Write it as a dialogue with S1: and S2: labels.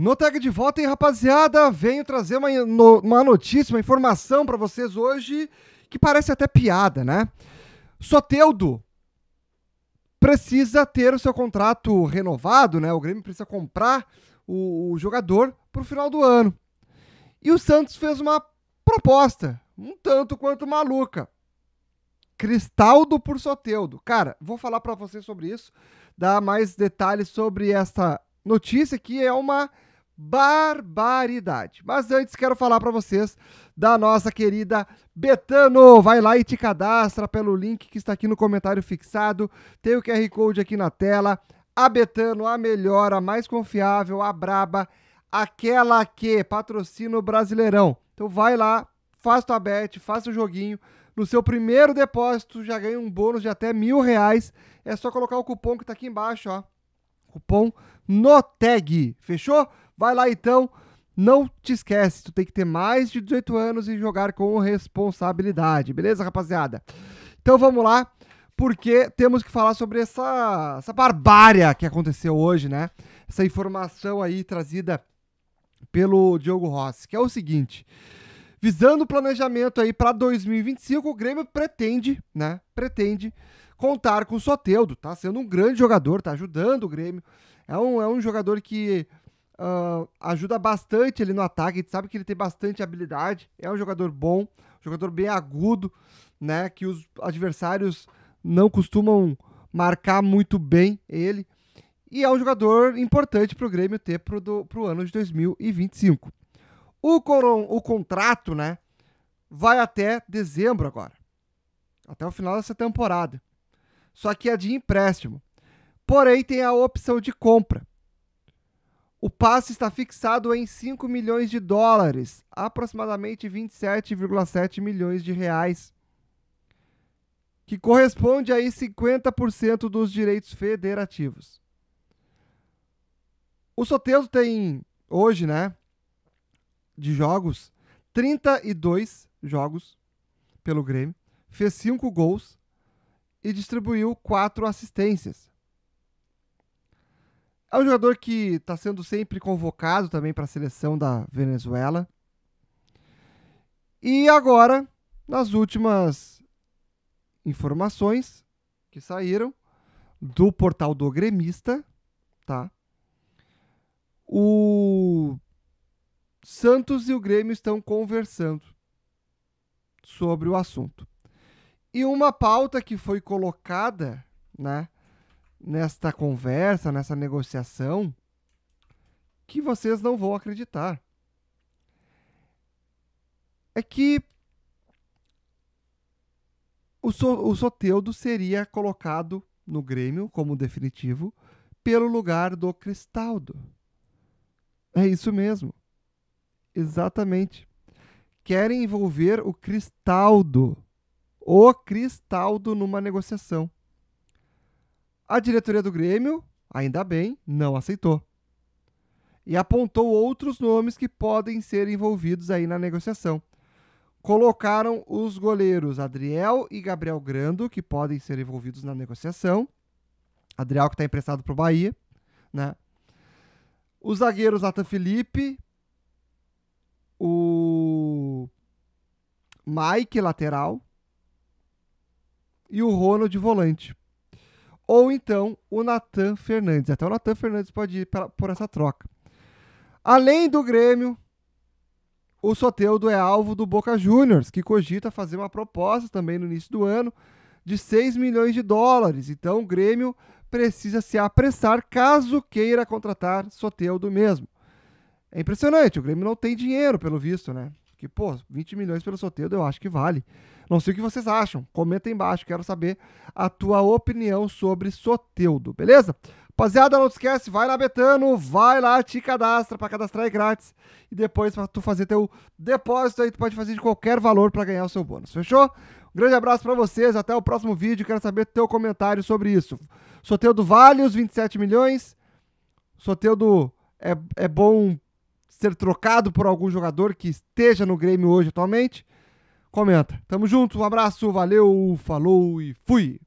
S1: No tag de volta, hein, rapaziada? Venho trazer uma, uma notícia, uma informação para vocês hoje que parece até piada, né? Soteudo precisa ter o seu contrato renovado, né? O Grêmio precisa comprar o, o jogador para o final do ano. E o Santos fez uma proposta, um tanto quanto maluca. Cristaldo por Soteudo. Cara, vou falar para vocês sobre isso, dar mais detalhes sobre essa notícia que é uma barbaridade. Mas antes quero falar para vocês da nossa querida Betano. Vai lá e te cadastra pelo link que está aqui no comentário fixado. Tem o QR Code aqui na tela. A Betano, a melhor, a mais confiável, a braba, aquela que patrocina o Brasileirão. Então vai lá, faz tua bet, faz o joguinho. No seu primeiro depósito já ganha um bônus de até mil reais. É só colocar o cupom que está aqui embaixo, ó. Cupom NOTEG. Fechou? Vai lá então. Não te esquece, tu tem que ter mais de 18 anos e jogar com responsabilidade, beleza, rapaziada? Então vamos lá, porque temos que falar sobre essa, essa barbárie que aconteceu hoje, né? Essa informação aí trazida pelo Diogo Rossi, que é o seguinte: visando o planejamento aí para 2025, o Grêmio pretende, né? Pretende contar com o Soteldo, tá sendo um grande jogador, tá ajudando o Grêmio. É um, é um jogador que Uh, ajuda bastante ele no ataque. A gente sabe que ele tem bastante habilidade. É um jogador bom, jogador bem agudo, né? Que os adversários não costumam marcar muito bem ele. E é um jogador importante para o Grêmio ter para o ano de 2025. O, o contrato, né? Vai até dezembro agora. Até o final dessa temporada. Só que é de empréstimo. Porém, tem a opção de compra. O passe está fixado em 5 milhões de dólares, aproximadamente 27,7 milhões de reais, que corresponde a 50% dos direitos federativos. O Soteldo tem hoje, né, de jogos, 32 jogos pelo Grêmio, fez 5 gols e distribuiu 4 assistências. É um jogador que está sendo sempre convocado também para a seleção da Venezuela. E agora, nas últimas informações que saíram do portal do gremista, tá? O Santos e o Grêmio estão conversando sobre o assunto. E uma pauta que foi colocada, né? nesta conversa, nessa negociação, que vocês não vão acreditar. É que o, so, o Soteudo seria colocado no Grêmio como definitivo pelo lugar do Cristaldo. É isso mesmo. Exatamente. Querem envolver o Cristaldo. O Cristaldo numa negociação. A diretoria do Grêmio, ainda bem, não aceitou. E apontou outros nomes que podem ser envolvidos aí na negociação. Colocaram os goleiros Adriel e Gabriel Grando, que podem ser envolvidos na negociação. Adriel que está emprestado para o Bahia, né? Os zagueiros Ata Felipe, o Mike lateral e o Ronald volante ou então o Natan Fernandes. Até o Natan Fernandes pode ir pra, por essa troca. Além do Grêmio, o Soteudo é alvo do Boca Juniors, que cogita fazer uma proposta também no início do ano de 6 milhões de dólares. Então o Grêmio precisa se apressar caso queira contratar Soteudo mesmo. É impressionante, o Grêmio não tem dinheiro, pelo visto, né? que, pô, 20 milhões pelo Soteldo eu acho que vale. Não sei o que vocês acham, comenta aí embaixo, quero saber a tua opinião sobre Soteldo, beleza? Rapaziada, não esquece, vai na Betano, vai lá, te cadastra para cadastrar é grátis e depois para tu fazer teu depósito aí, tu pode fazer de qualquer valor para ganhar o seu bônus, fechou? Um grande abraço para vocês, até o próximo vídeo, quero saber teu comentário sobre isso. Soteudo vale os 27 milhões? Soteudo é, é bom ser trocado por algum jogador que esteja no Grêmio hoje atualmente? Comenta. Tamo junto, um abraço, valeu, falou e fui!